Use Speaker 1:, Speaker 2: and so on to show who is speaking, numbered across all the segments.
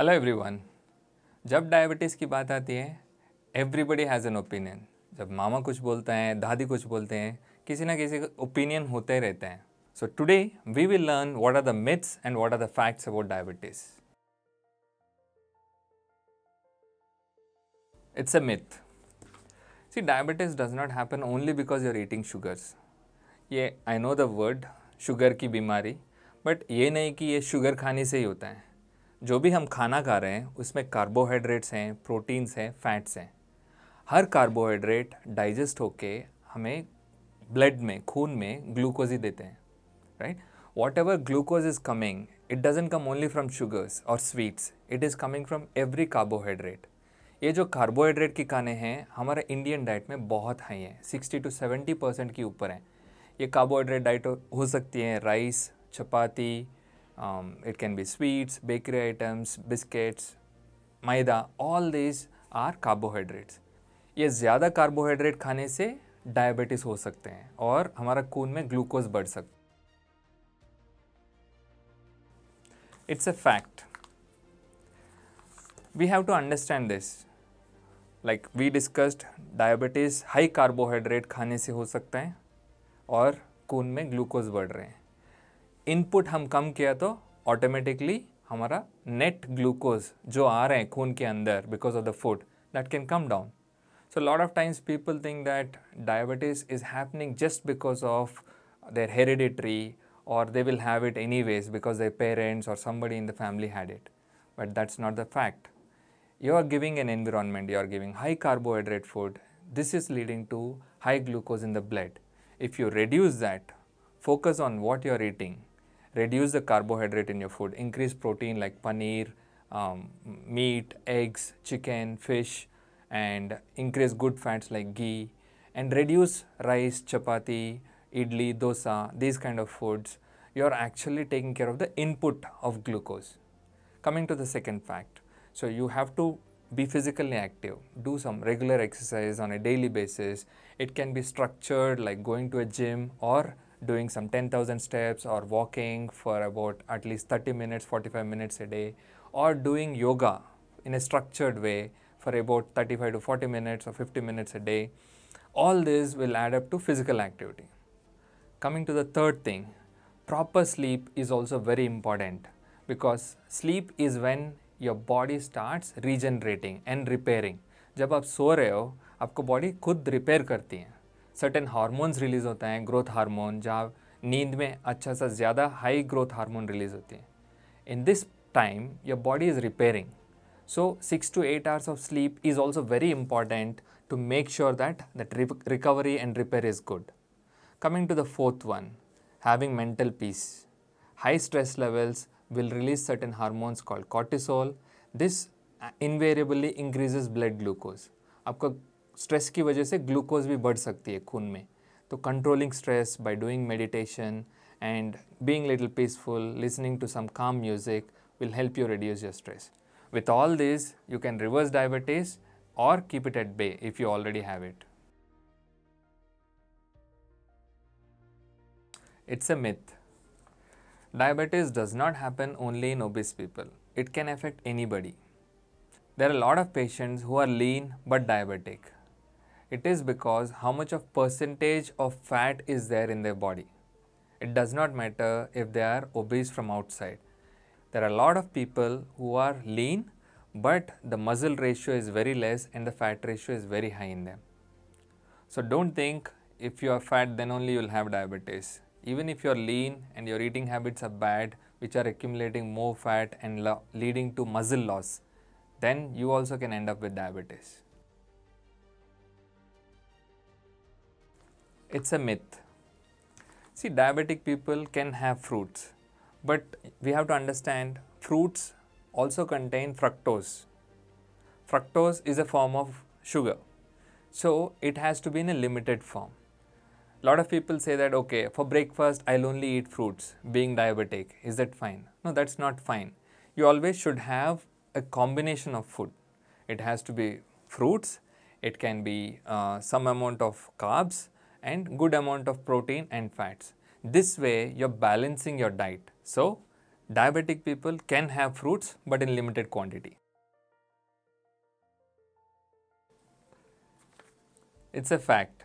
Speaker 1: Hello everyone जब diabetes की बात आती है एवरीबडी हैज़ एन ओपिनियन जब मामा कुछ बोलते हैं दादी कुछ बोलते हैं किसी ना किसी का ओपिनियन होते रहते हैं so today we will learn what are the myths and what are the facts about diabetes it's a myth see diabetes does not happen only because you are eating sugars ये I know the word sugar की बीमारी but ये नहीं कि ये sugar खाने से ही होता है जो भी हम खाना खा रहे हैं उसमें कार्बोहाइड्रेट्स हैं प्रोटीन्स हैं फैट्स हैं हर कार्बोहाइड्रेट डाइजेस्ट होके हमें ब्लड में खून में ग्लूकोज ही देते हैं right whatever glucose is coming it doesn't come only from sugars और sweets it is coming from every carbohydrate ये जो कार्बोहाइड्रेट की खाने हैं हमारे इंडियन डाइट में बहुत हाई हैं सिक्सटी टू सेवेंटी परसेंट के ऊपर हैं ये कार्बोहाइड्रेट डाइट हो सकती है rice chapati um, it can be sweets, bakery items, biscuits, maida, all these are carbohydrates. ये ज़्यादा कार्बोहाइड्रेट खाने से डायबिटीज़ हो सकते हैं और हमारा खून में ग्लूकोज बढ़ सकते it's a fact we have to understand this like we discussed diabetes high carbohydrate खाने से हो सकता है और खून में ग्लूकोज बढ़ रहे हैं Input हम कम किया तो ऑटोमेटिकली हमारा नेट ग्लूकोज जो आ रहे हैं खून के अंदर because of the food that can come down so lot of times people think that diabetes is happening just because of their hereditary or they will have it anyways because their parents or somebody in the family had it. But that's not the fact. You are giving an environment, you are giving high carbohydrate food. This is leading to high glucose in the blood. If you reduce that, focus on what you are eating, reduce the carbohydrate in your food, increase protein like paneer, um, meat, eggs, chicken, fish, and increase good fats like ghee, and reduce rice, chapati, idli, dosa, these kind of foods, you are actually taking care of the input of glucose. Coming to the second fact, so you have to be physically active, do some regular exercise on a daily basis. It can be structured like going to a gym or doing some 10,000 steps or walking for about at least 30 minutes, 45 minutes a day, or doing yoga in a structured way for about 35 to 40 minutes or 50 minutes a day, all this will add up to physical activity. Coming to the third thing, proper sleep is also very important because sleep is when your body starts regenerating and repairing. जब आप सो रहे हो आपको body खुद repair करती है certain hormones release होते हैं ग्रोथ हार्मोन जहाँ नींद में अच्छा सा ज़्यादा हाई ग्रोथ हार्मोन रिलीज होते हैं in this time your body is repairing so six to eight hours of sleep is also very important to make sure that that recovery and repair is good coming to the fourth one having mental peace high stress levels will release certain hormones call cortisol this invariably increases blood glucose आपका stress की वजह से glucose भी बढ़ सकती है खून में तो controlling stress by doing meditation and being little peaceful listening to some calm music will help you reduce your stress with all this you can reverse diabetes और keep it at bay if you already have it it's a myth diabetes does not happen only in obese people it can affect anybody there are lot of patients who are lean but diabetic It is because how much of percentage of fat is there in their body. It does not matter if they are obese from outside. There are a lot of people who are lean but the muscle ratio is very less and the fat ratio is very high in them. So don't think if you are fat then only you will have diabetes. Even if you are lean and your eating habits are bad which are accumulating more fat and leading to muscle loss, then you also can end up with diabetes. it's a myth. See, diabetic people can have fruits, but we have to understand fruits also contain fructose. Fructose is a form of sugar, so it has to be in a limited form. A lot of people say that, okay, for breakfast, I'll only eat fruits, being diabetic. Is that fine? No, that's not fine. You always should have a combination of food. It has to be fruits, it can be uh, some amount of carbs, and good amount of protein and fats. This way you're balancing your diet. So diabetic people can have fruits but in limited quantity. It's a fact.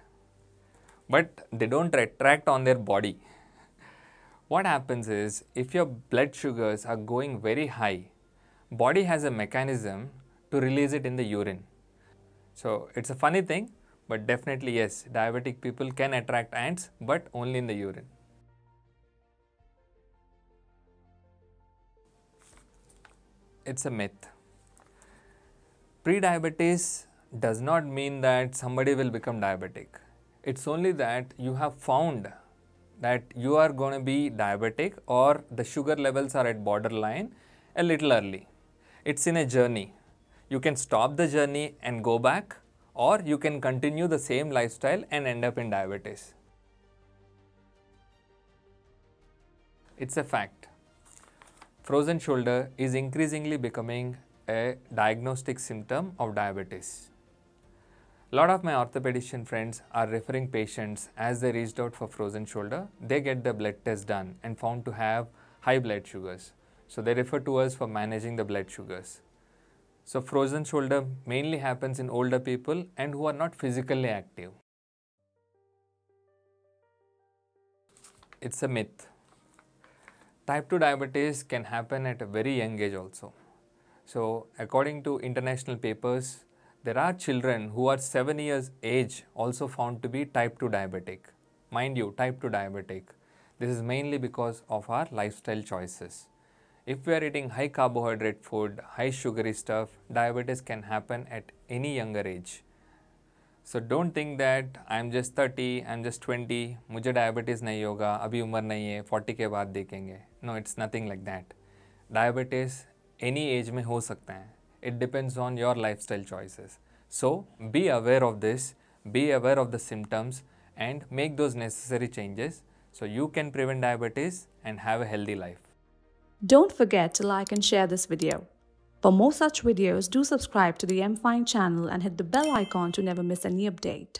Speaker 1: But they don't retract on their body. What happens is if your blood sugars are going very high, body has a mechanism to release it in the urine. So it's a funny thing, but definitely yes, diabetic people can attract ants but only in the urine. It's a myth. Pre-diabetes does not mean that somebody will become diabetic. It's only that you have found that you are going to be diabetic or the sugar levels are at borderline a little early. It's in a journey. You can stop the journey and go back or you can continue the same lifestyle and end up in diabetes. It's a fact. Frozen shoulder is increasingly becoming a diagnostic symptom of diabetes. A lot of my orthopedician friends are referring patients as they reached out for frozen shoulder. They get the blood test done and found to have high blood sugars. So they refer to us for managing the blood sugars. So frozen shoulder mainly happens in older people and who are not physically active. It's a myth. Type 2 diabetes can happen at a very young age also. So according to international papers, there are children who are 7 years age also found to be type 2 diabetic. Mind you, type 2 diabetic. This is mainly because of our lifestyle choices if we are eating high carbohydrate food, high sugary stuff, diabetes can happen at any younger age. So don't think that I'm just 30, I'm just 20, मुझे diabetes नहीं होगा, अभी उम्र नहीं है, 40 के बाद देखेंगे. No, it's nothing like that. Diabetes any age में हो सकता है. It depends on your lifestyle choices. So be aware of this, be aware of the symptoms and make those necessary changes so you can prevent diabetes and have a healthy life. Don't forget to like and share this video. For more such videos, do subscribe to the MFine channel and hit the bell icon to never miss any update.